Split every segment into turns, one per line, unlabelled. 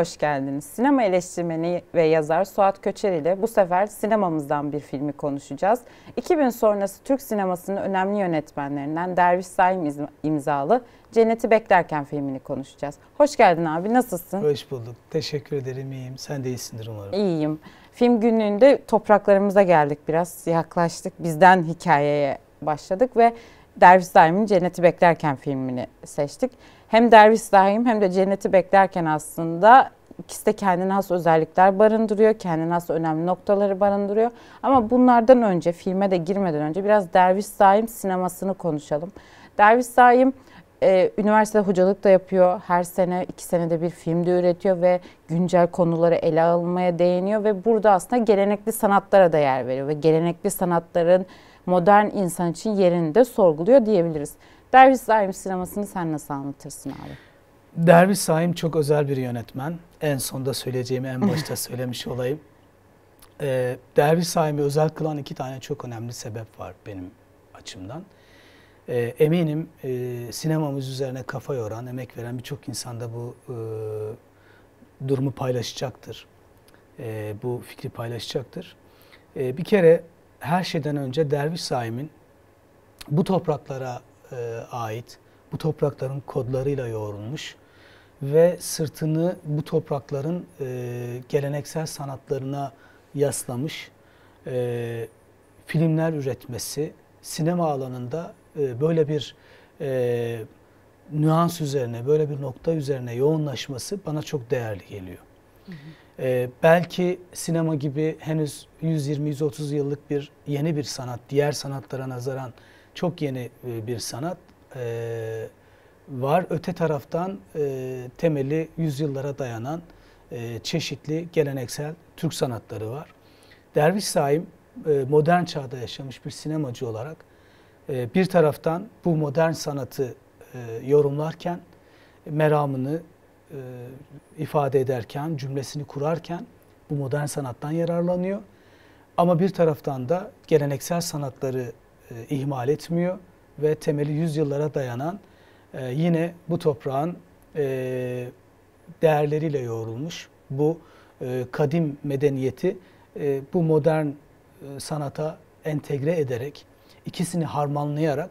hoş geldiniz. Sinema eleştirmeni ve yazar Suat Köçer ile bu sefer sinemamızdan bir filmi konuşacağız. 2000 sonrası Türk sinemasının önemli yönetmenlerinden Derviş Saim imzalı Cenneti Beklerken filmini konuşacağız. Hoş geldin abi, nasılsın? Hoş
bulduk. Teşekkür ederim, iyiyim. Sen de iyisindir umarım.
İyiyim. Film günlüğünde topraklarımıza geldik biraz, yaklaştık. Bizden hikayeye başladık ve Derviş Saim'in Cenneti Beklerken filmini seçtik hem derviş daim hem de cenneti beklerken aslında ikisi de kendine has özellikler barındırıyor. Kendine has önemli noktaları barındırıyor. Ama bunlardan önce filme de girmeden önce biraz Derviş daim sinemasını konuşalım. Derviş daim e, üniversitede hocalık da yapıyor. Her sene iki senede bir film de üretiyor ve güncel konuları ele almaya değiniyor. Ve burada aslında gelenekli sanatlara da yer veriyor. Ve gelenekli sanatların modern insan için yerini de sorguluyor diyebiliriz. Derviş Saim sinemasını sen nasıl anlatırsın abi?
Derviş Saim çok özel bir yönetmen. En sonda söyleyeceğimi en başta söylemiş olayım. Ee, Derviş Saim'i özel kılan iki tane çok önemli sebep var benim açımdan. Ee, eminim e, sinemamız üzerine kafa yoran, emek veren birçok insan da bu e, durumu paylaşacaktır. E, bu fikri paylaşacaktır. E, bir kere her şeyden önce Derviş Saim'in bu topraklara e, ait. Bu toprakların kodlarıyla yoğrulmuş ve sırtını bu toprakların e, geleneksel sanatlarına yaslamış e, filmler üretmesi, sinema alanında böyle bir e, nüans üzerine, böyle bir nokta üzerine yoğunlaşması bana çok değerli geliyor. Hı belki sinema gibi henüz 120-130 yıllık bir yeni bir sanat, diğer sanatlara nazaran çok yeni e, bir sanat e, var. Öte taraftan e, temeli yüzyıllara dayanan e, çeşitli geleneksel Türk sanatları var. Derviş Saim modern çağda yaşamış bir sinemacı olarak bir taraftan bu modern sanatı yorumlarken meramını ifade ederken, cümlesini kurarken bu modern sanattan yararlanıyor. Ama bir taraftan da geleneksel sanatları e, ihmal etmiyor ve temeli yüzyıllara dayanan e, yine bu toprağın e, değerleriyle yoğrulmuş bu e, kadim medeniyeti e, bu modern e, sanata entegre ederek ikisini harmanlayarak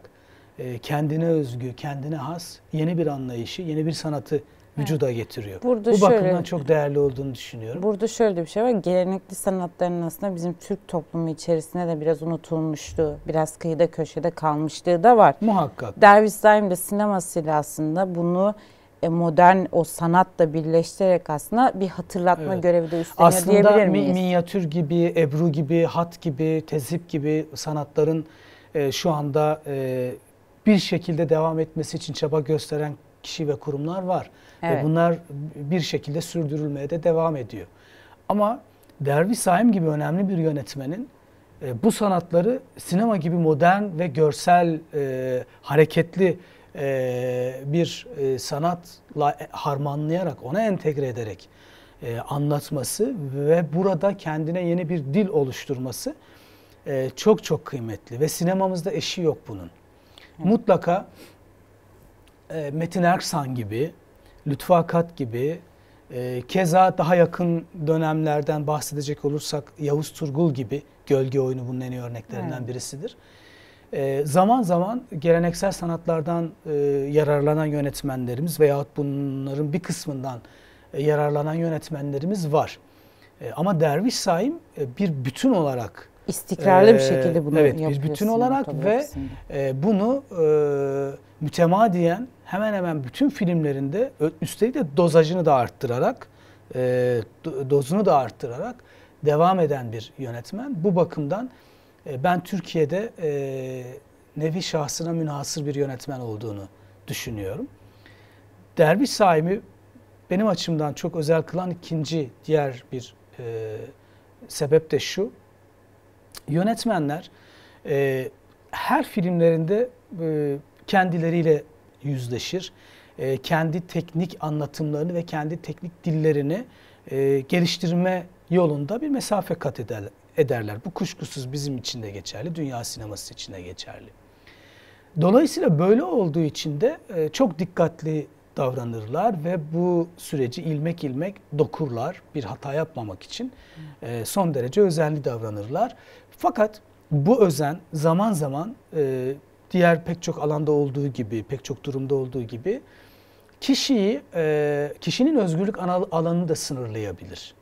e, kendine özgü, kendine has yeni bir anlayışı, yeni bir sanatı vücuda getiriyor. Burada Bu bakımdan çok şey. değerli olduğunu düşünüyorum.
Burada şöyle bir şey var. Gelenekli sanatların aslında bizim Türk toplumu içerisinde de biraz unutulmuştu. Biraz kıyıda köşede kalmışlığı da var. Muhakkak. Derviş Daim de sinemasıyla aslında bunu e, modern o sanatla birleştirerek aslında bir hatırlatma evet. görevi de üstleniyor aslında diyebilir miyiz? Aslında
minyatür gibi, ebru gibi, hat gibi, tezip gibi sanatların e, şu anda e, bir şekilde devam etmesi için çaba gösteren kişi ve kurumlar var. Evet. Ve bunlar bir şekilde sürdürülmeye de devam ediyor. Ama Derviş Saim gibi önemli bir yönetmenin e, bu sanatları sinema gibi modern ve görsel e, hareketli e, bir e, sanatla harmanlayarak, ona entegre ederek e, anlatması ve burada kendine yeni bir dil oluşturması e, çok çok kıymetli ve sinemamızda eşi yok bunun. Hı. Mutlaka e, Metin Erksan gibi, Lütfü Akat gibi, e, keza daha yakın dönemlerden bahsedecek olursak Yavuz Turgul gibi gölge oyunu bunun en iyi örneklerinden evet. birisidir. E, zaman zaman geleneksel sanatlardan yararlanan yönetmenlerimiz veyahut bunların bir kısmından yararlanan yönetmenlerimiz var. ama Derviş Saim bir bütün olarak istikrarlı ee, bir şekilde bunu evet, yapıyorsun. Bir bütün olarak ve e, bunu e, mütemadiyen hemen hemen bütün filmlerinde üstelik de dozajını da arttırarak e, dozunu da arttırarak devam eden bir yönetmen. Bu bakımdan e, ben Türkiye'de e, nevi şahsına münhasır bir yönetmen olduğunu düşünüyorum. Derviş sahibi benim açımdan çok özel kılan ikinci diğer bir e, sebep de şu yönetmenler e, her filmlerinde e, kendileriyle yüzleşir. E, kendi teknik anlatımlarını ve kendi teknik dillerini e, geliştirme yolunda bir mesafe kat eder, ederler. Bu kuşkusuz bizim için de geçerli, dünya sineması için de geçerli. Dolayısıyla böyle olduğu için de e, çok dikkatli davranırlar ve bu süreci ilmek ilmek dokurlar bir hata yapmamak için e, son derece özenli davranırlar. Fakat bu özen zaman zaman e, diğer pek çok alanda olduğu gibi, pek çok durumda olduğu gibi kişiyi, e, kişinin özgürlük alanını da sınırlayabilir.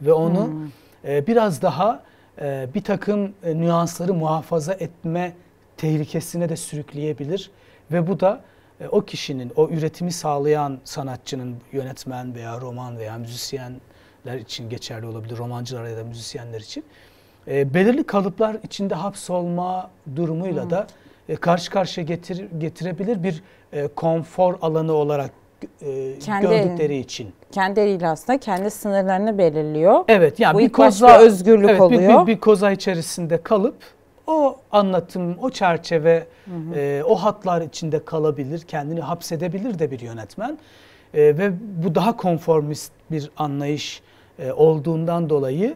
Ve onu hmm. e, biraz daha e, bir takım e, nüansları muhafaza etme tehlikesine de sürükleyebilir. Ve bu da e, o kişinin, o üretimi sağlayan sanatçının, yönetmen veya roman veya müzisyenler için geçerli olabilir, romancılar ya da müzisyenler için e, belirli kalıplar içinde hapsolma durumuyla hmm. da e, karşı karşıya getir, getirebilir bir e, konfor alanı olarak e, kendi, gördükleri için.
Kendi eliyle aslında kendi sınırlarını belirliyor. Evet yani Bu bir koza özgürlük evet, oluyor. Bir, bir,
bir koza içerisinde kalıp o anlatım, o çerçeve, hı E, o hatlar içinde kalabilir, kendini hapsedebilir de bir yönetmen. E, ve bu daha konformist bir anlayış e, olduğundan dolayı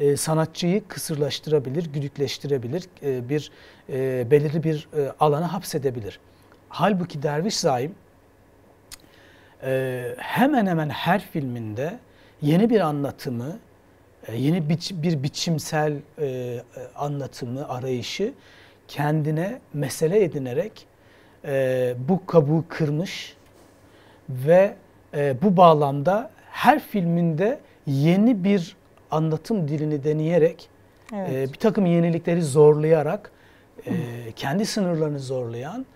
e, sanatçıyı kısırlaştırabilir, güdükleştirebilir, e, bir e, belirli bir e, alana hapsedebilir. Halbuki Derviş Zaim hemen hemen her filminde yeni bir anlatımı, yeni bir biçimsel anlatımı, arayışı kendine mesele edinerek bu kabuğu kırmış ve bu bağlamda her filminde yeni bir anlatım dilini deneyerek evet. e, bir takım yenilikleri zorlayarak e, kendi sınırlarını zorlayan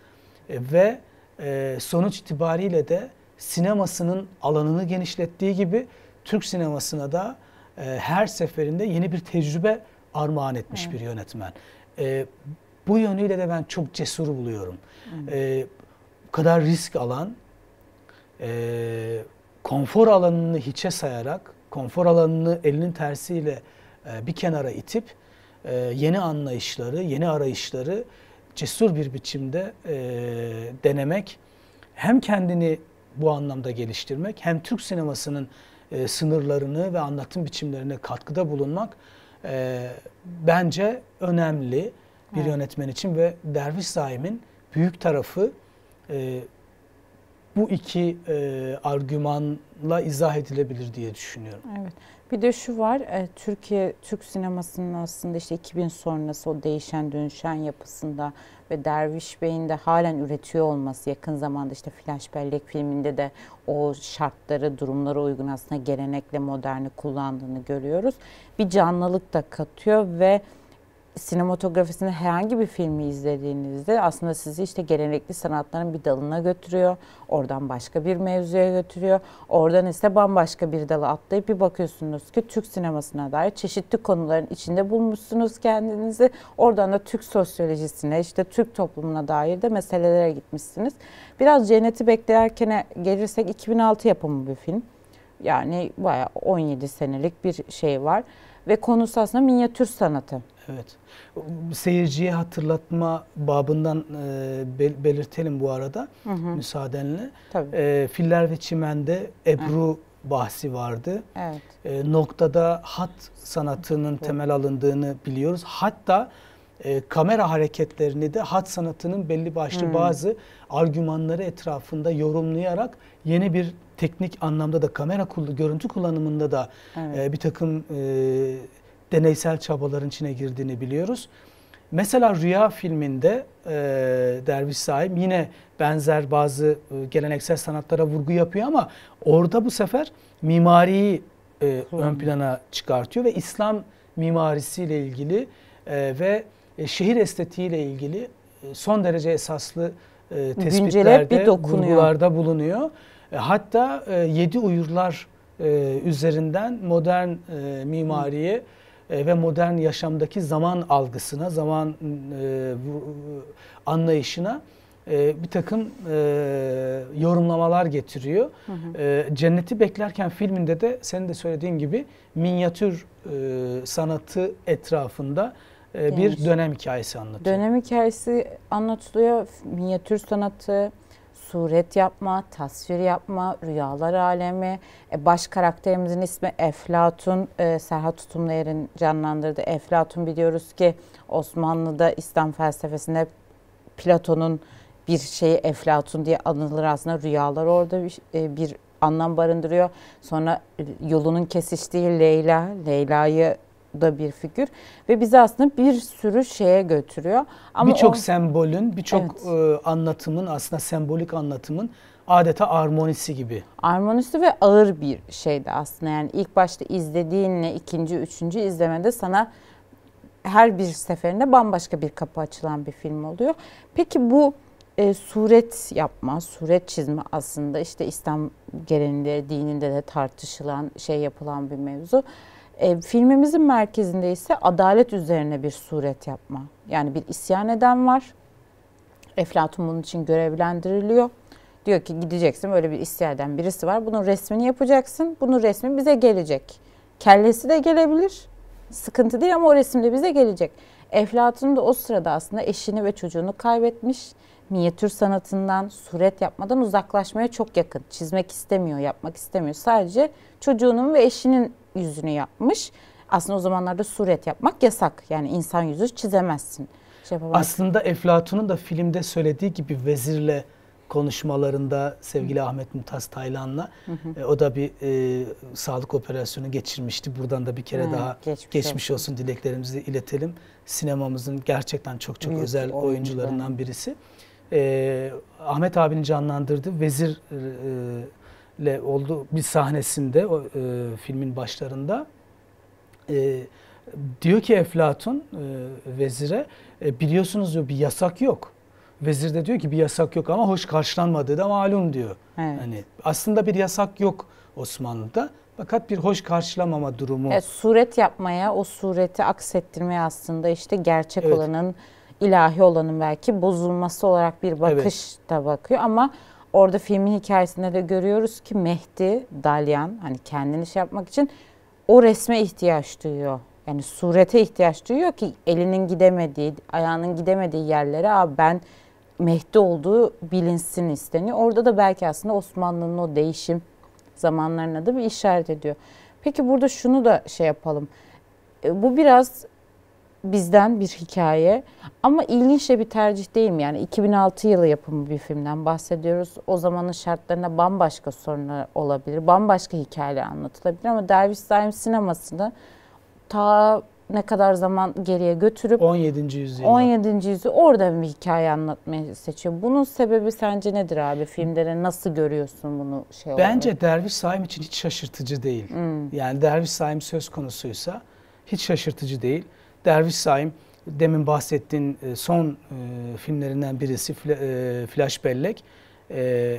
e, ve e, sonuç itibariyle de sinemasının alanını genişlettiği gibi Türk sinemasına da e, her seferinde yeni bir tecrübe armağan etmiş evet. bir yönetmen. E, bu yönüyle de ben çok cesur buluyorum. E, bu kadar risk alan, e, konfor alanını hiçe sayarak konfor alanını elinin tersiyle e, bir kenara itip e, yeni anlayışları, yeni arayışları cesur bir biçimde e, denemek hem kendini bu anlamda geliştirmek hem Türk sinemasının sınırlarını ve anlatım biçimlerine katkıda bulunmak bence önemli bir evet. yönetmen için ve Derviş Saim'in büyük tarafı bu iki e, argümanla izah edilebilir diye düşünüyorum.
Evet. Bir de şu var, e, Türkiye Türk sinemasının aslında işte 2000 sonrası o değişen dönüşen yapısında ve Derviş Bey'in de halen üretiyor olması yakın zamanda işte Flash Bellek filminde de o şartları, durumlara uygun aslında gelenekle moderni kullandığını görüyoruz. Bir canlılık da katıyor ve sinematografisinde herhangi bir filmi izlediğinizde aslında sizi işte gelenekli sanatların bir dalına götürüyor. Oradan başka bir mevzuya götürüyor. Oradan ise bambaşka bir dala atlayıp bir bakıyorsunuz ki Türk sinemasına dair çeşitli konuların içinde bulmuşsunuz kendinizi. Oradan da Türk sosyolojisine, işte Türk toplumuna dair de meselelere gitmişsiniz. Biraz Cenneti Beklerken'e gelirsek 2006 yapımı bir film. Yani bayağı 17 senelik bir şey var ve konusu aslında minyatür sanatı
Evet. Seyirciye hatırlatma babından e, belirtelim bu arada hı hı. müsaadenle. Tabii. E, Filler ve Çimen'de Ebru hı. bahsi vardı. Evet. E, noktada hat sanatının hı. temel alındığını biliyoruz. Hatta e, kamera hareketlerini de hat sanatının belli başlı hı. bazı argümanları etrafında yorumlayarak yeni bir teknik anlamda da kamera görüntü kullanımında da evet. e, bir takım... E, deneysel çabaların içine girdiğini biliyoruz. Mesela Rüya filminde e, Derviş Saim yine benzer bazı e, geleneksel sanatlara vurgu yapıyor ama orada bu sefer mimariyi e, ön plana çıkartıyor ve İslam mimarisiyle ilgili e, ve e, şehir estetiğiyle ilgili e, son derece esaslı e, tespitlerde, vurgularda bulunuyor. E, hatta e, Yedi Uyurlar e, üzerinden modern e, mimariye... Hı e, ve modern yaşamdaki zaman algısına, zaman e, e, anlayışına bir takım yorumlamalar getiriyor. Hı hı. Cenneti Beklerken filminde de senin de söylediğin gibi minyatür sanatı etrafında e, bir dönem hikayesi anlatıyor.
Dönem hikayesi anlatılıyor, minyatür sanatı, suret yapma, tasvir yapma, rüyalar alemi. E, baş karakterimizin ismi Eflatun. E, Serhat Tutumluer'in canlandırdığı Eflatun biliyoruz ki Osmanlı'da İslam felsefesinde Platon'un bir şeyi Eflatun diye anılır aslında rüyalar orada bir, e, bir anlam barındırıyor. Sonra yolunun kesiştiği Leyla, Leyla'yı da bir figür ve bizi aslında bir sürü şeye götürüyor. Ama birçok sembolün, birçok evet. e, anlatımın aslında sembolik anlatımın adeta armonisi gibi. Armonisi ve ağır bir şeydi aslında. Yani ilk başta izlediğinle ikinci, üçüncü izlemede sana her bir seferinde bambaşka bir kapı açılan bir film oluyor. Peki bu e, suret yapma, suret çizme aslında işte İslam geleneğinde, dininde de tartışılan, şey yapılan bir mevzu. E, filmimizin merkezinde ise adalet üzerine bir suret yapma. Yani bir isyan eden var. Eflatun bunun için görevlendiriliyor. Diyor ki gideceksin böyle bir isyan eden birisi var. Bunun resmini yapacaksın. Bunun resmi bize gelecek. Kellesi de gelebilir. Sıkıntı değil ama o resim de bize gelecek. Eflatun da o sırada aslında eşini ve çocuğunu kaybetmiş. Minyatür sanatından, suret yapmadan uzaklaşmaya çok yakın. Çizmek istemiyor, yapmak istemiyor. Sadece çocuğunun ve eşinin yüzünü yapmış. Aslında o zamanlarda suret yapmak yasak. Yani insan yüzü çizemezsin. Şey
Aslında Eflatun'un da filmde söylediği gibi vezirle konuşmalarında sevgili hı. Ahmet Mutas Taylan'la e, o da bir e, sağlık operasyonu geçirmişti. Buradan da bir kere hı, daha geçmiş, geçmiş olsun. olsun dileklerimizi iletelim. Sinemamızın gerçekten çok çok Büyük özel oyuncu oyuncularından yani. birisi. E, Ahmet abinin canlandırdı vezir e, ile oldu bir sahnesinde o, e, filmin başlarında e, diyor ki Eflatun e, vezire e, biliyorsunuz diyor bir yasak yok. Vezir de diyor ki bir yasak yok ama hoş karşılanmadığı da malum diyor. Evet. Hani aslında bir yasak yok Osmanlı'da fakat bir hoş karşılamama durumu. Evet,
suret yapmaya, o sureti aksettirmeye aslında işte gerçek evet. olanın, ilahi olanın belki bozulması olarak bir bakış evet. da bakıyor ama Orada filmin hikayesinde de görüyoruz ki Mehdi Dalyan hani kendini şey yapmak için o resme ihtiyaç duyuyor. Yani surete ihtiyaç duyuyor ki elinin gidemediği, ayağının gidemediği yerlere Abi ben Mehdi olduğu bilinsin isteniyor. Orada da belki aslında Osmanlı'nın o değişim zamanlarına da bir işaret ediyor. Peki burada şunu da şey yapalım. E, bu biraz bizden bir hikaye ama ilginç de bir tercih değil mi? Yani 2006 yılı yapımı bir filmden bahsediyoruz. O zamanın şartlarında bambaşka sorunlar olabilir, bambaşka hikayeler anlatılabilir ama Derviş Daim sinemasını ta ne kadar zaman geriye götürüp
17. yüzyıl
17. yüzyıl orada bir hikaye anlatmayı seçiyor. Bunun sebebi sence nedir abi? filmlere nasıl görüyorsun bunu şey olarak?
Bence Derviş Saim için hiç şaşırtıcı değil. Hmm. Yani Derviş Saim söz konusuysa hiç şaşırtıcı değil. Derviş Saim demin bahsettiğin e, son e, filmlerinden birisi e, Flash Bellek.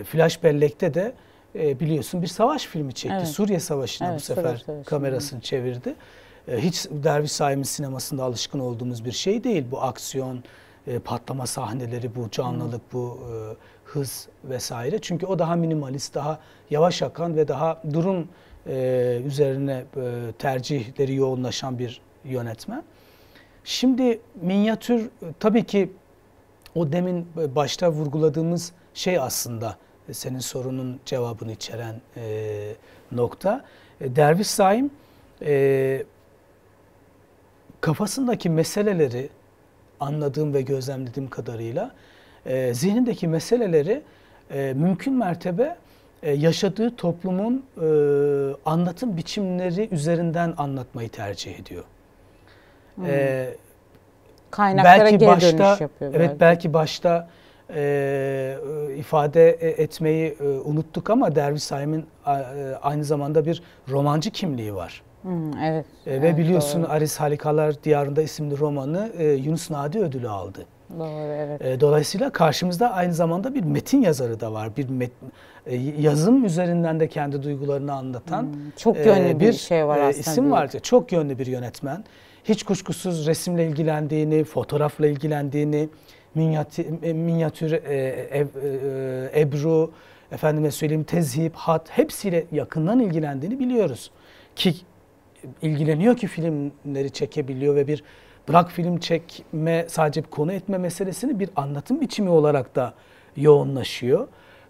Flash Bellek'te de biliyorsun bir savaş filmi çekti. Evet. Suriye Savaşı'na evet, bu sefer Savaşı. kamerasını çevirdi. Hiç Derviş Saim'in sinemasında alışkın olduğumuz bir şey değil. Bu aksiyon, patlama sahneleri, bu canlılık, bu hız vesaire. Çünkü o daha minimalist, daha yavaş akan ve daha durum üzerine tercihleri yoğunlaşan bir yönetmen. Şimdi minyatür tabii ki o demin başta vurguladığımız şey aslında e, senin sorunun cevabını içeren e, nokta. E, derviş Saim e, kafasındaki meseleleri anladığım ve gözlemlediğim kadarıyla e, zihnindeki meseleleri e, mümkün mertebe e, yaşadığı toplumun e, anlatım biçimleri üzerinden anlatmayı tercih ediyor.
E, Kaynaklara belki geri başta, dönüş yapıyor. Evet
belki, başta e, ifade etmeyi e, unuttuk ama Derviş Saim'in aynı zamanda bir romancı kimliği var.
Hmm, evet. E, ve evet, biliyorsun doğru.
Aris Halikalar Diyarında isimli romanı e, Yunus Nadi ödülü aldı.
Doğru, evet.
E, dolayısıyla karşımızda aynı zamanda bir metin yazarı da var. Bir metin, e, yazım üzerinden de kendi duygularını anlatan hmm, çok yönlü e, bir, bir şey var e, aslında. isim var. Çok yönlü bir yönetmen hiç kuşkusuz resimle ilgilendiğini, fotoğrafla ilgilendiğini, minyatür, e, minyatür e, e, e, e, ebru, efendime söyleyeyim tezhip, hat hepsiyle yakından ilgilendiğini biliyoruz. Ki ilgileniyor ki filmleri çekebiliyor ve bir bırak film çekme sadece bir konu etme meselesini bir anlatım biçimi olarak da yoğunlaşıyor.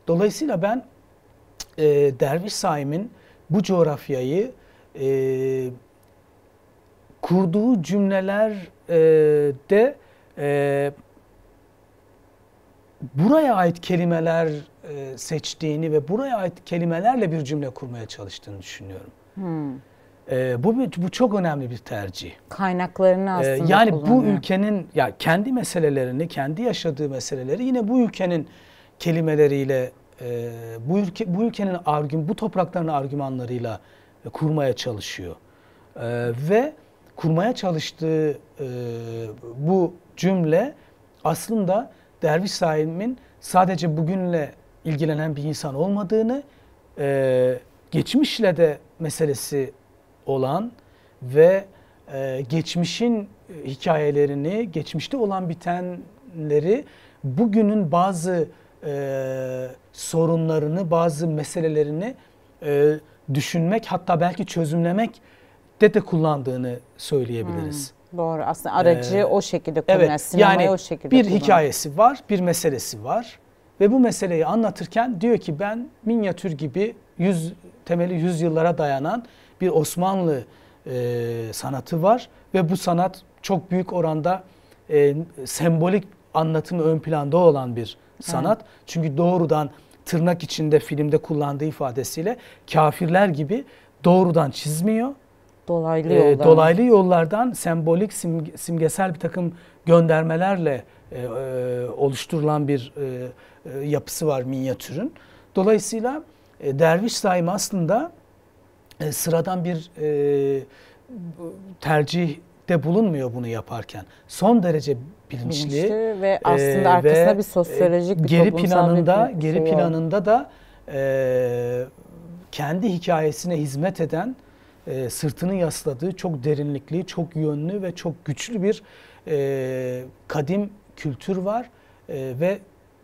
Dolayısıyla ben e, Derviş Saim'in bu coğrafyayı e, kurduğu cümlelerde e, e, buraya ait kelimeler e, seçtiğini ve buraya ait kelimelerle bir cümle kurmaya çalıştığını düşünüyorum. Hmm. E, bu bu çok önemli bir tercih.
Kaynaklarını e, aslında e, yani kullanıyor. bu
ülkenin ya kendi meselelerini, kendi yaşadığı meseleleri yine bu ülkenin kelimeleriyle e, bu ülke bu ülkenin argüm bu toprakların argümanlarıyla e, kurmaya çalışıyor. E, ve kurmaya çalıştığı e, bu cümle aslında derviş sahibimin sadece bugünle ilgilenen bir insan olmadığını, e, geçmişle de meselesi olan ve e, geçmişin hikayelerini, geçmişte olan bitenleri bugünün bazı e, sorunlarını, bazı meselelerini e, düşünmek hatta belki çözümlemek de de kullandığını söyleyebiliriz. Hmm, doğru.
Aslında aracı ee, o şekilde kullanıyor. Evet, yani o şekilde bir kullanıyor. hikayesi
var, bir meselesi var ve bu meseleyi anlatırken diyor ki ben minyatür gibi yüz temeli yüzyıllara dayanan bir Osmanlı e, sanatı var ve bu sanat çok büyük oranda e, sembolik anlatımı ön planda olan bir sanat. Hmm. Çünkü doğrudan tırnak içinde filmde kullandığı ifadesiyle kafirler gibi doğrudan çizmiyor dolaylı ee, yoldan. E, dolaylı yollardan sembolik simge, simgesel bir takım göndermelerle e, e, oluşturulan bir e, e, yapısı var minyatürün. Dolayısıyla e, derviş saim aslında e, sıradan bir e, de bulunmuyor bunu yaparken. Son derece bilinçli, bilinçli ve aslında e, arkasında ve bir sosyolojik e, bir geri planında bir geri şey planında da e, kendi hikayesine hizmet eden e, sırtını yasladığı çok derinlikli, çok yönlü ve çok güçlü bir e, kadim kültür var e, ve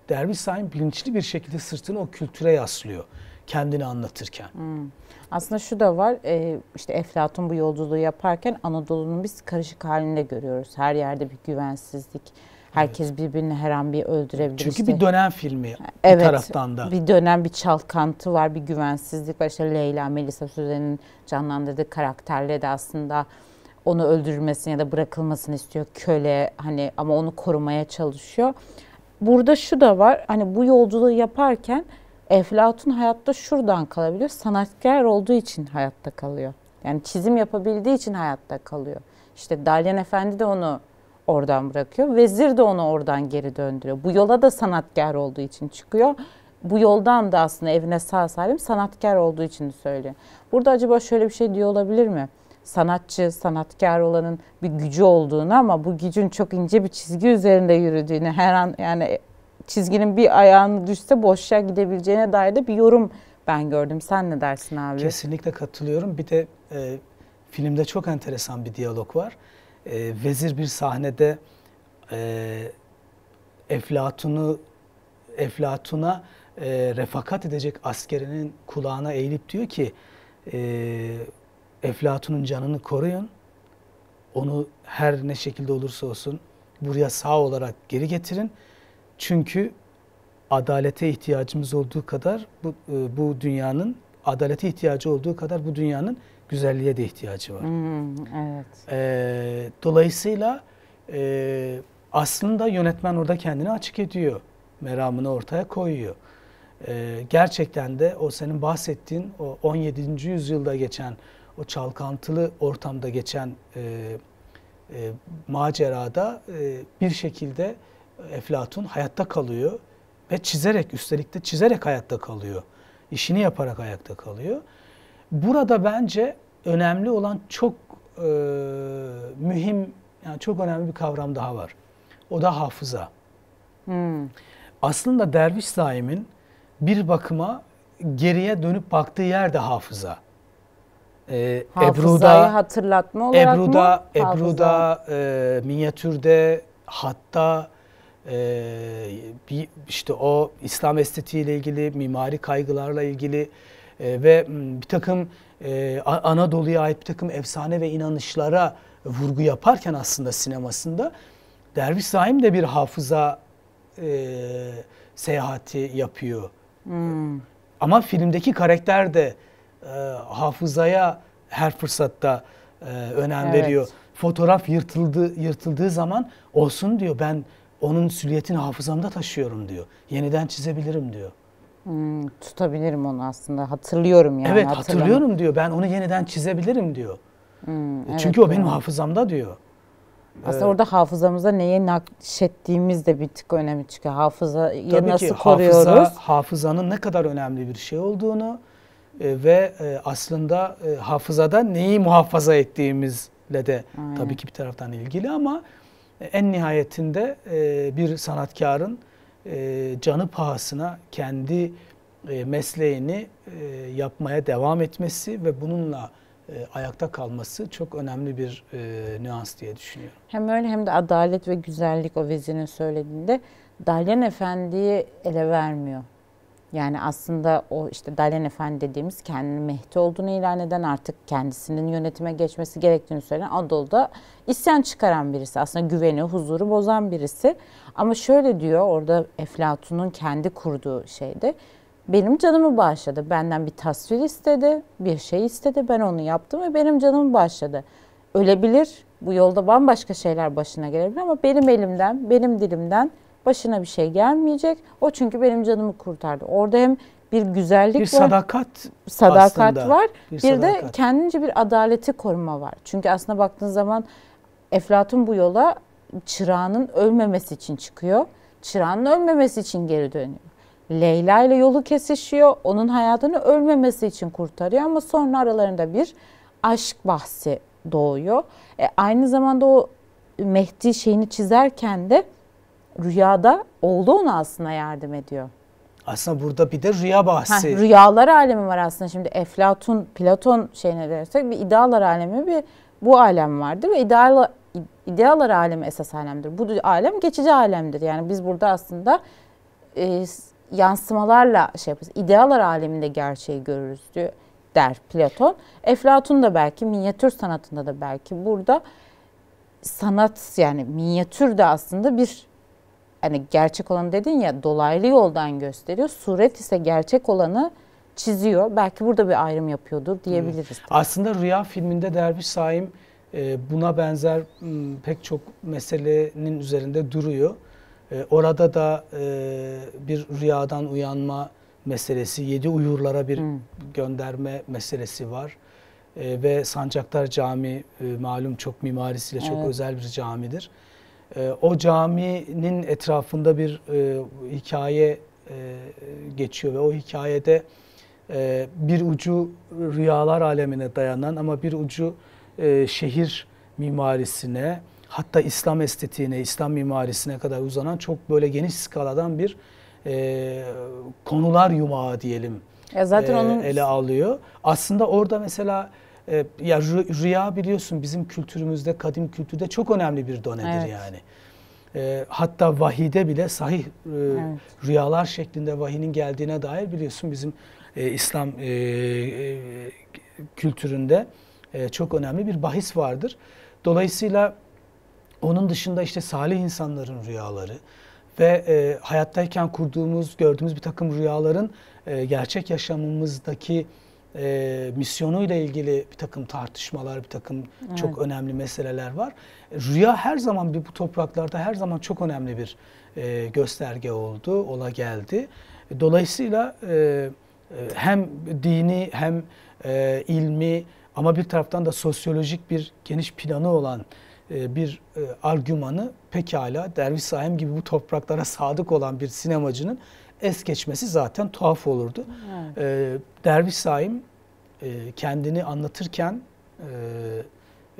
Derviş Saim bilinçli bir şekilde sırtını o kültüre yaslıyor kendini anlatırken.
Hmm. Aslında şu da var, e, işte Eflatun bu yolculuğu yaparken Anadolu'nun biz karışık halinde görüyoruz. Her yerde bir güvensizlik, Herkes birbirini her an bir öldürebilir. Çünkü işte. bir dönem
filmi evet, bir taraftan da.
bir dönem bir çalkantı var, bir güvensizlik var. İşte Leyla, Melisa Süzen'in canlandırdığı karakterle de aslında onu öldürülmesini ya da bırakılmasını istiyor köle hani ama onu korumaya çalışıyor. Burada şu da var hani bu yolculuğu yaparken Eflatun hayatta şuradan kalabiliyor. Sanatkar olduğu için hayatta kalıyor. Yani çizim yapabildiği için hayatta kalıyor. İşte Dalyan Efendi de onu oradan bırakıyor. Vezir de onu oradan geri döndürüyor. Bu yola da sanatkar olduğu için çıkıyor. Bu yoldan da aslında evine sağ salim sanatkar olduğu için söylüyor. Burada acaba şöyle bir şey diyor olabilir mi? sanatçı, sanatkar olanın bir gücü olduğunu ama bu gücün çok ince bir çizgi üzerinde yürüdüğünü, her an yani çizginin bir ayağını düşse boşya gidebileceğine dair de bir yorum ben gördüm. Sen ne dersin abi? Kesinlikle
katılıyorum. Bir de e, filmde çok enteresan bir diyalog var e, vezir bir sahnede e, Eflatun'u Eflatun'a e, refakat edecek askerinin kulağına eğilip diyor ki e, Eflatun'un canını koruyun. Onu her ne şekilde olursa olsun buraya sağ olarak geri getirin. Çünkü adalete ihtiyacımız olduğu kadar bu, e, bu dünyanın adalete ihtiyacı olduğu kadar bu dünyanın güzelliğe de ihtiyacı var.
Hmm, evet.
Ee, dolayısıyla e, aslında yönetmen orada kendini açık ediyor. Meramını ortaya koyuyor. Ee, gerçekten de o senin bahsettiğin o 17. yüzyılda geçen o çalkantılı ortamda geçen e, e, macerada e, bir şekilde Eflatun hayatta kalıyor ve çizerek üstelik de çizerek hayatta kalıyor. İşini yaparak hayatta kalıyor. Burada bence önemli olan çok e, mühim, yani çok önemli bir kavram daha var. O da hafıza. Hmm. Aslında derviş daimin bir bakıma geriye dönüp baktığı yer de hafıza. E, Hafızayı Ebru'da, hatırlatma olarak Ebru'da, mı? Ebru'da, e, minyatürde, hatta e, bir, işte o İslam estetiğiyle ilgili, mimari kaygılarla ilgili e, ve bir takım e, Anadolu'ya ait bir takım efsane ve inanışlara vurgu yaparken aslında sinemasında Derviş Zaim de bir hafıza e, seyahati yapıyor. Hmm. Ama filmdeki karakter de e, hafızaya her fırsatta e, önem evet. veriyor. Fotoğraf yırtıldı, yırtıldığı zaman olsun diyor ben onun silüetini hafızamda taşıyorum diyor. Yeniden
çizebilirim diyor. Hmm, tutabilirim onu aslında. Hatırlıyorum yani. Evet hatırlıyorum, hatırlıyorum
diyor. Ben onu yeniden çizebilirim diyor. Hmm, e, evet, Çünkü o benim doğru.
hafızamda diyor. Aslında ee, orada hafızamıza neye nakşettiğimiz de bir tık önemi çıkıyor. Hafızayı tabii nasıl ki, koruyoruz? Hafıza,
hafızanın ne kadar önemli bir şey olduğunu e, ve e, aslında e, hafızada neyi muhafaza ettiğimizle de Aynen. tabii ki bir taraftan ilgili ama e, en nihayetinde e, bir sanatkarın e, canı pahasına kendi e, mesleğini e, yapmaya devam etmesi ve bununla e, ayakta kalması çok önemli bir e, nüans diye düşünüyorum.
Hem öyle hem de adalet ve güzellik o vezirin söylediğinde Dalyan Efendi'yi ele vermiyor. Yani aslında o işte Dalen Efendi dediğimiz kendini Mehdi olduğunu ilan eden artık kendisinin yönetime geçmesi gerektiğini söyleyen Anadolu'da isyan çıkaran birisi. Aslında güveni, huzuru bozan birisi. Ama şöyle diyor orada Eflatun'un kendi kurduğu şeydi Benim canımı bağışladı. Benden bir tasvir istedi, bir şey istedi. Ben onu yaptım ve benim canımı bağışladı. Ölebilir, bu yolda bambaşka şeyler başına gelebilir ama benim elimden, benim dilimden Başına bir şey gelmeyecek. O çünkü benim canımı kurtardı. Orada hem bir güzellik bir var. Sadakat sadakat aslında. var. Bir, bir sadakat. de kendince bir adaleti koruma var. Çünkü aslında baktığın zaman Eflatun bu yola çırağının ölmemesi için çıkıyor. Çırağının ölmemesi için geri dönüyor. Leyla ile yolu kesişiyor. Onun hayatını ölmemesi için kurtarıyor ama sonra aralarında bir aşk bahsi doğuyor. E, aynı zamanda o Mehdi şeyini çizerken de rüyada oğlu ona aslında yardım ediyor.
Aslında burada bir de rüya bahsi. Heh, rüyalar
alemi var aslında. Şimdi Eflatun, Platon şeyine dersek bir idealar alemi bir bu alem vardır ve ideal, idealar alemi esas alemdir. Bu alem geçici alemdir. Yani biz burada aslında e, yansımalarla şey yaparız. İdealar aleminde gerçeği görürüz diyor der Platon. Eflatun da belki minyatür sanatında da belki burada sanat yani minyatür de aslında bir hani gerçek olanı dedin ya dolaylı yoldan gösteriyor. Suret ise gerçek olanı çiziyor. Belki burada bir ayrım yapıyordur hmm. diyebiliriz. Hmm.
Aslında Rüya filminde Derviş Saim e, buna benzer hmm, pek çok meselenin üzerinde duruyor. E, orada da e, bir rüyadan uyanma meselesi, yedi uyurlara bir hmm. gönderme meselesi var. Ve Sancaktar Cami malum çok mimarisiyle çok evet. özel bir camidir. Ee, o caminin etrafında bir e, hikaye e, geçiyor ve o hikayede e, bir ucu rüyalar alemine dayanan ama bir ucu şehir mimarisine hatta İslam estetiğine, İslam mimarisine kadar uzanan çok böyle geniş skaladan bir e, konular yumağı diyelim. Ya zaten e, onun ele alıyor. Aslında orada mesela e, ya rüya biliyorsun bizim kültürümüzde kadim kültürde çok önemli bir donedir evet. yani. E, hatta vahide bile sahih e, evet. rüyalar şeklinde vahinin geldiğine dair biliyorsun bizim e, İslam e, e, kültüründe e, çok önemli bir bahis vardır. Dolayısıyla onun dışında işte salih insanların rüyaları ve e, hayattayken kurduğumuz, gördüğümüz bir takım rüyaların e, gerçek yaşamımızdaki e, misyonuyla ilgili bir takım tartışmalar, bir takım evet. çok önemli meseleler var. E, rüya her zaman bir bu topraklarda her zaman çok önemli bir e, gösterge oldu, ola geldi. E, dolayısıyla e, e, hem dini hem e, ilmi ama bir taraftan da sosyolojik bir geniş planı olan e, bir e, argümanı pekala Derviş Saim gibi bu topraklara sadık olan bir sinemacının es geçmesi zaten tuhaf olurdu. Evet. E, Derviş Saim e, kendini anlatırken e,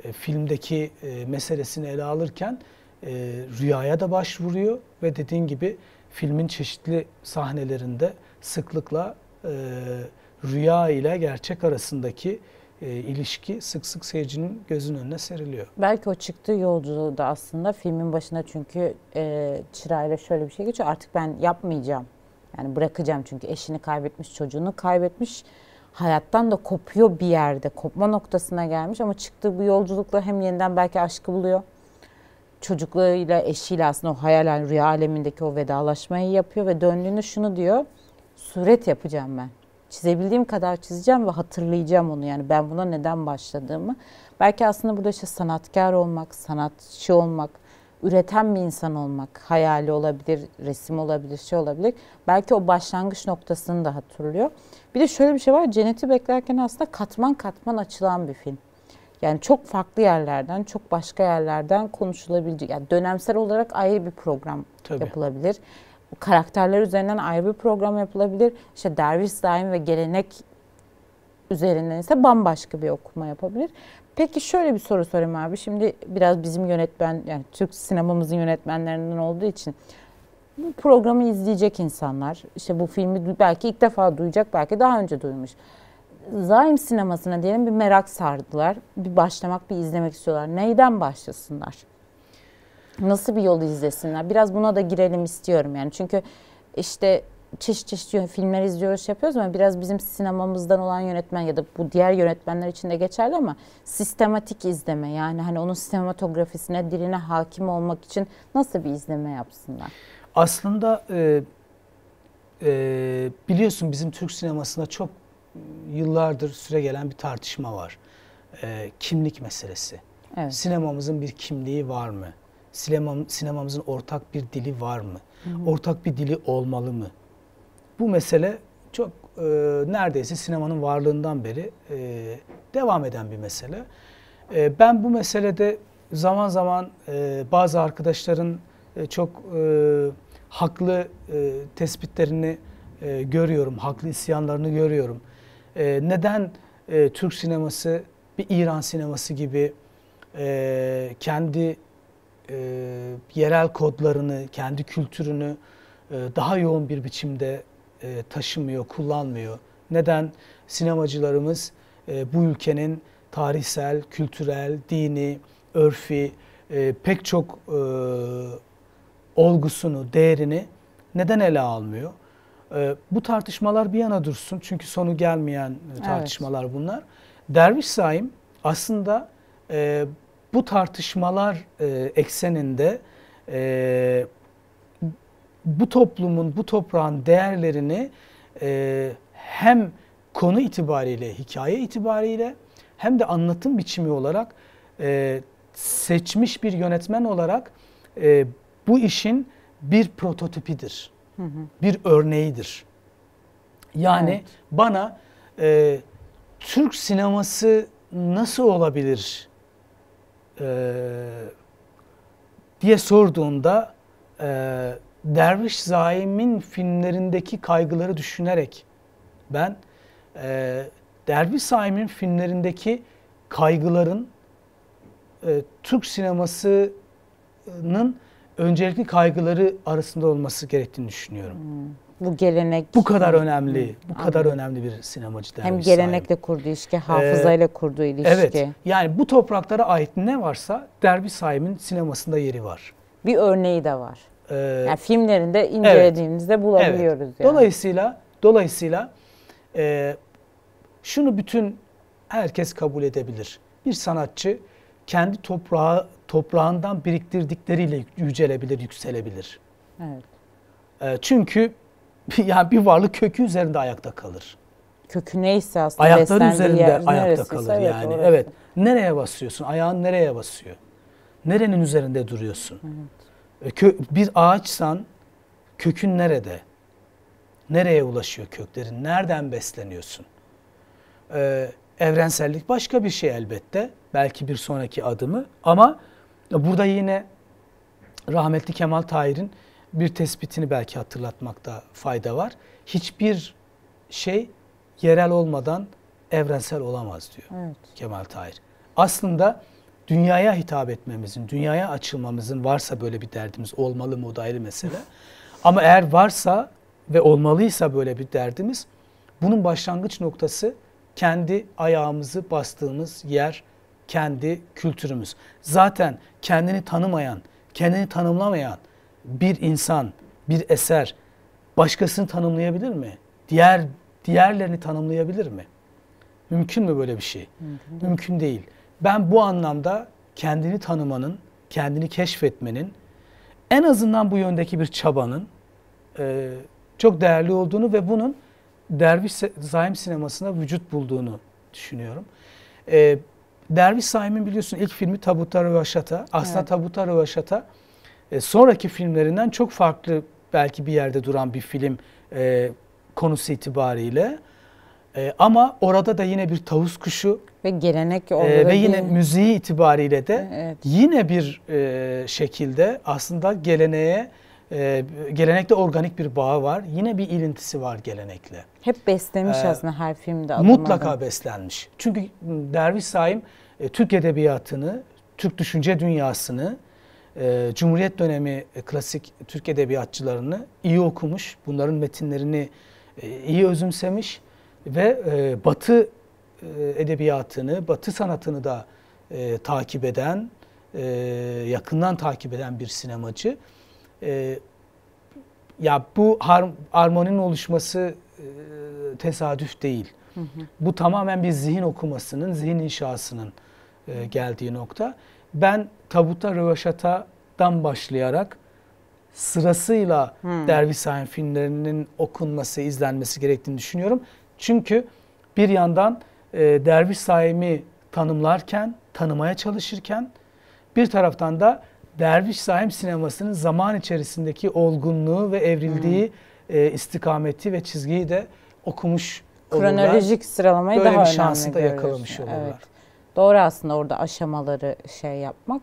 e, filmdeki e, meselesini ele alırken e, rüyaya da başvuruyor ve dediğin gibi filmin çeşitli sahnelerinde sıklıkla e, rüya ile gerçek arasındaki e, ilişki sık sık seyircinin gözünün önüne seriliyor.
Belki o çıktığı yolculuğu da aslında filmin başına çünkü e, çırayla şöyle bir şey geçiyor. Artık ben yapmayacağım yani bırakacağım çünkü eşini kaybetmiş, çocuğunu kaybetmiş. Hayattan da kopuyor bir yerde. Kopma noktasına gelmiş ama çıktığı bu yolculukla hem yeniden belki aşkı buluyor. çocukluğuyla eşiyle aslında o hayal, yani rüya alemindeki o vedalaşmayı yapıyor ve döndüğünde şunu diyor. Suret yapacağım ben çizebildiğim kadar çizeceğim ve hatırlayacağım onu. Yani ben buna neden başladığımı. Belki aslında burada işte sanatkar olmak, sanatçı olmak, üreten bir insan olmak hayali olabilir, resim olabilir, şey olabilir. Belki o başlangıç noktasını da hatırlıyor. Bir de şöyle bir şey var. Cenneti beklerken aslında katman katman açılan bir film. Yani çok farklı yerlerden, çok başka yerlerden konuşulabilecek. Yani dönemsel olarak ayrı bir program Tabii. yapılabilir. Karakterler üzerinden ayrı bir program yapılabilir. İşte derviş daim ve gelenek üzerinden ise bambaşka bir okuma yapabilir. Peki şöyle bir soru sorayım abi. Şimdi biraz bizim yönetmen yani Türk sinemamızın yönetmenlerinden olduğu için bu programı izleyecek insanlar işte bu filmi belki ilk defa duyacak belki daha önce duymuş. Zaim sinemasına diyelim bir merak sardılar. Bir başlamak, bir izlemek istiyorlar. Neyden başlasınlar? Nasıl bir yolu izlesinler? Biraz buna da girelim istiyorum yani. Çünkü işte çeşit çeşit filmler izliyoruz, şey yapıyoruz ama biraz bizim sinemamızdan olan yönetmen ya da bu diğer yönetmenler için de geçerli ama sistematik izleme yani hani onun sinematografisine, diline hakim olmak için nasıl bir izleme yapsınlar?
Aslında e, e, biliyorsun bizim Türk sinemasında çok yıllardır süre gelen bir tartışma var. E, kimlik meselesi. Evet. Sinemamızın bir kimliği var mı? Sinemam, sinemamızın ortak bir dili var mı? Hı hı. Ortak bir dili olmalı mı? bu mesele çok e, neredeyse sinemanın varlığından beri e, devam eden bir mesele. E, ben bu meselede zaman zaman e, bazı arkadaşların e, çok e, haklı e, tespitlerini e, görüyorum, haklı isyanlarını görüyorum. E, neden e, Türk sineması bir İran sineması gibi e, kendi e, yerel kodlarını, kendi kültürünü e, daha yoğun bir biçimde e, taşımıyor, kullanmıyor. Neden? Sinemacılarımız e, bu ülkenin tarihsel, kültürel, dini, örfi e, pek çok e, olgusunu, değerini neden ele almıyor? bu tartışmalar bir yana dursun çünkü sonu gelmeyen tartışmalar evet. bunlar. Derviş Saim aslında bu tartışmalar ekseninde bu toplumun, bu toprağın değerlerini e, hem konu itibariyle, hikaye itibariyle hem de anlatım biçimi olarak e, seçmiş bir yönetmen olarak e, bu işin bir prototipidir. Hı hı. Bir örneğidir. Yani evet. bana e, Türk sineması nasıl olabilir e, diye sorduğunda e, Derviş Zaim'in filmlerindeki kaygıları düşünerek ben e, Derviş Zaim'in filmlerindeki kaygıların e, Türk sinemasının öncelikli kaygıları arasında olması gerektiğini düşünüyorum. Hmm. Bu gelenek
bu kadar önemli.
Hmm. Bu kadar Anladım. önemli bir sinemacı derviş. Hem gelenekle
Saim. kurduğu ilişki, ee, hafızayla ee, kurduğu ilişki. Evet.
Yani bu topraklara ait ne varsa Derviş Zaim'in sinemasında yeri var.
Bir örneği de var. E, yani filmlerinde incelediğimizde evet, bulabiliyoruz. Evet. Yani.
Dolayısıyla dolayısıyla e, şunu bütün herkes kabul edebilir. Bir sanatçı kendi toprağı toprağından biriktirdikleriyle yücelebilir, yükselebilir. Evet. E, çünkü yani bir varlık kökü üzerinde ayakta kalır. Kökü neyse aslında ayakları üzerinde yer, ayakta kalır evet, yani. Orası. Evet. Nereye basıyorsun? Ayağın nereye basıyor? Nerenin üzerinde duruyorsun? Evet. E, bir ağaçsan kökün nerede? Nereye ulaşıyor köklerin? Nereden besleniyorsun? Ee, evrensellik başka bir şey elbette. Belki bir sonraki adımı. Ama burada yine rahmetli Kemal Tahir'in bir tespitini belki hatırlatmakta fayda var. Hiçbir şey yerel olmadan evrensel olamaz diyor evet. Kemal Tahir. Aslında dünyaya hitap etmemizin, dünyaya açılmamızın varsa böyle bir derdimiz olmalı mı o da ayrı mesele. Ama eğer varsa ve olmalıysa böyle bir derdimiz bunun başlangıç noktası kendi ayağımızı bastığımız yer, kendi kültürümüz. Zaten kendini tanımayan, kendini tanımlamayan bir insan, bir eser başkasını tanımlayabilir mi? Diğer diğerlerini tanımlayabilir mi? Mümkün mü böyle bir şey? Mümkün değil. Mümkün değil. Ben bu anlamda kendini tanımanın, kendini keşfetmenin, en azından bu yöndeki bir çabanın e, çok değerli olduğunu ve bunun Derviş Zaim sinemasında vücut bulduğunu düşünüyorum. E, Derviş Zaim'in biliyorsun ilk filmi Tabutlar Rövaşata. Aslında evet. Tabutlar Rövaşata e, sonraki filmlerinden çok farklı belki bir yerde duran bir film e, konusu itibariyle. E, ama orada da yine bir tavus kuşu
ve gelenek e, ve yine bir...
müziği itibariyle de evet. yine bir e, şekilde aslında geleneğe e, gelenekle organik bir bağı var. Yine bir ilintisi var gelenekle.
Hep beslemiş ee, aslında her filmde. Adım mutlaka adım.
beslenmiş. Çünkü hmm, Derviş Saim e, Türk edebiyatını, Türk düşünce dünyasını, e, Cumhuriyet dönemi e, klasik Türk edebiyatçılarını iyi okumuş. Bunların metinlerini e, iyi özümsemiş ve e, Batı e, edebiyatını, Batı sanatını da e, takip eden, e, yakından takip eden bir sinemacı. E, ya bu har harmoninin oluşması e, tesadüf değil. Hı hı. Bu tamamen bir zihin okumasının, zihin inşasının e, geldiği nokta. Ben Tabuta Rövaşata'dan başlayarak sırasıyla hmm. Dervish Hain filmlerinin okunması, izlenmesi gerektiğini düşünüyorum. Çünkü bir yandan e, derviş saimi tanımlarken, tanımaya çalışırken bir taraftan da derviş saim sinemasının zaman içerisindeki olgunluğu ve evrildiği hmm. e, istikameti ve çizgiyi de okumuş Kronolojik sıralamayı Böyle daha bir şansı da yakalamış olurlar. Evet.
Doğru aslında orada aşamaları şey yapmak.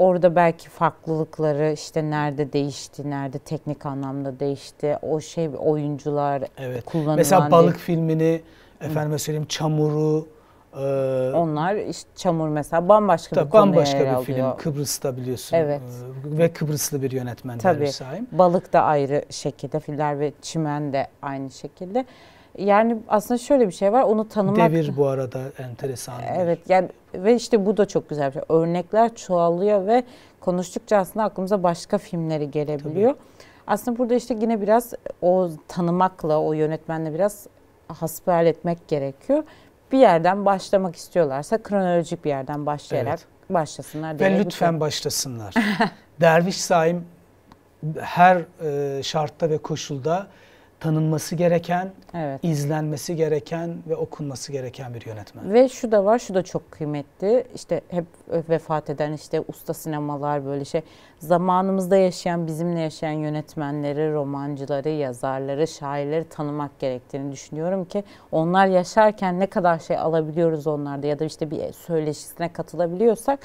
Orada belki farklılıkları işte nerede değişti, nerede teknik anlamda değişti. O şey oyuncular evet. kullanılan... Mesela balık bir...
filmini, efendim, söyleyeyim çamuru... E...
Onlar işte çamur mesela bambaşka Tabii, bir konuya Bambaşka yer bir alıyor. film. Kıbrıs'ta
biliyorsun. Evet. E, ve Kıbrıslı bir yönetmen Tabii. Sahim.
Balık da ayrı şekilde, filler ve çimen de aynı şekilde. Yani aslında şöyle bir şey var onu tanımak. Devir bu arada enteresan. Evet yani ve işte bu da çok güzel bir şey. Örnekler çoğalıyor ve konuştukça aslında aklımıza başka filmleri gelebiliyor. Tabii. Aslında burada işte yine biraz o tanımakla, o yönetmenle biraz hasbihal etmek gerekiyor. Bir yerden başlamak istiyorlarsa kronolojik bir yerden başlayarak evet. başlasınlar. Ve lütfen bir...
başlasınlar. Derviş Saim her e, şartta ve koşulda tanınması gereken, evet. izlenmesi gereken ve okunması gereken bir yönetmen.
Ve şu da var, şu da çok kıymetli. İşte hep vefat eden işte usta sinemalar böyle şey. Zamanımızda yaşayan, bizimle yaşayan yönetmenleri, romancıları, yazarları, şairleri tanımak gerektiğini düşünüyorum ki onlar yaşarken ne kadar şey alabiliyoruz onlarda ya da işte bir söyleşisine katılabiliyorsak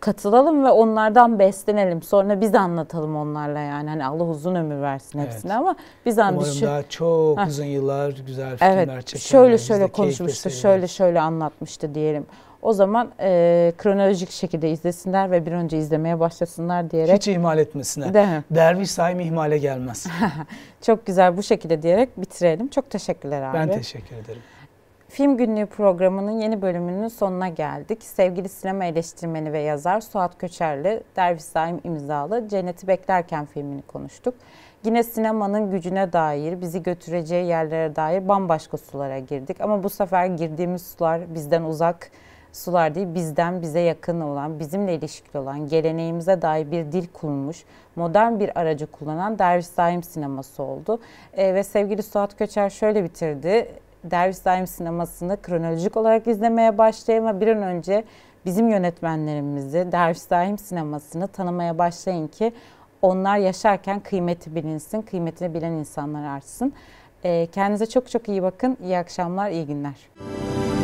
katılalım ve onlardan beslenelim. Sonra biz anlatalım onlarla yani. Hani Allah uzun ömür versin hepsine evet. ama biz an Umarım düşün... çok ha. uzun
yıllar güzel filmler evet. çekerler. Şöyle şöyle konuşmuştu, şöyle
şöyle anlatmıştı diyelim. O zaman e, kronolojik şekilde izlesinler ve bir önce izlemeye başlasınlar diyerek. Hiç ihmal etmesinler. Değil mi? Derviş saim ihmale gelmez. çok güzel bu şekilde diyerek bitirelim. Çok teşekkürler abi. Ben teşekkür ederim. Film Günlüğü programının yeni bölümünün sonuna geldik. Sevgili sinema eleştirmeni ve yazar Suat Köçerli, Derviş Saim imzalı Cenneti Beklerken filmini konuştuk. Yine sinemanın gücüne dair, bizi götüreceği yerlere dair bambaşka sulara girdik. Ama bu sefer girdiğimiz sular bizden uzak sular değil, bizden bize yakın olan, bizimle ilişkili olan, geleneğimize dair bir dil kurmuş, modern bir aracı kullanan Derviş Daim sineması oldu. E, ve sevgili Suat Köçer şöyle bitirdi. Derviş Daim sinemasını kronolojik olarak izlemeye başlayın ve bir an önce bizim yönetmenlerimizi, Derviş Daim sinemasını tanımaya başlayın ki onlar yaşarken kıymeti bilinsin, kıymetini bilen insanlar artsın. Ee, kendinize çok çok iyi bakın. İyi akşamlar, iyi günler. Müzik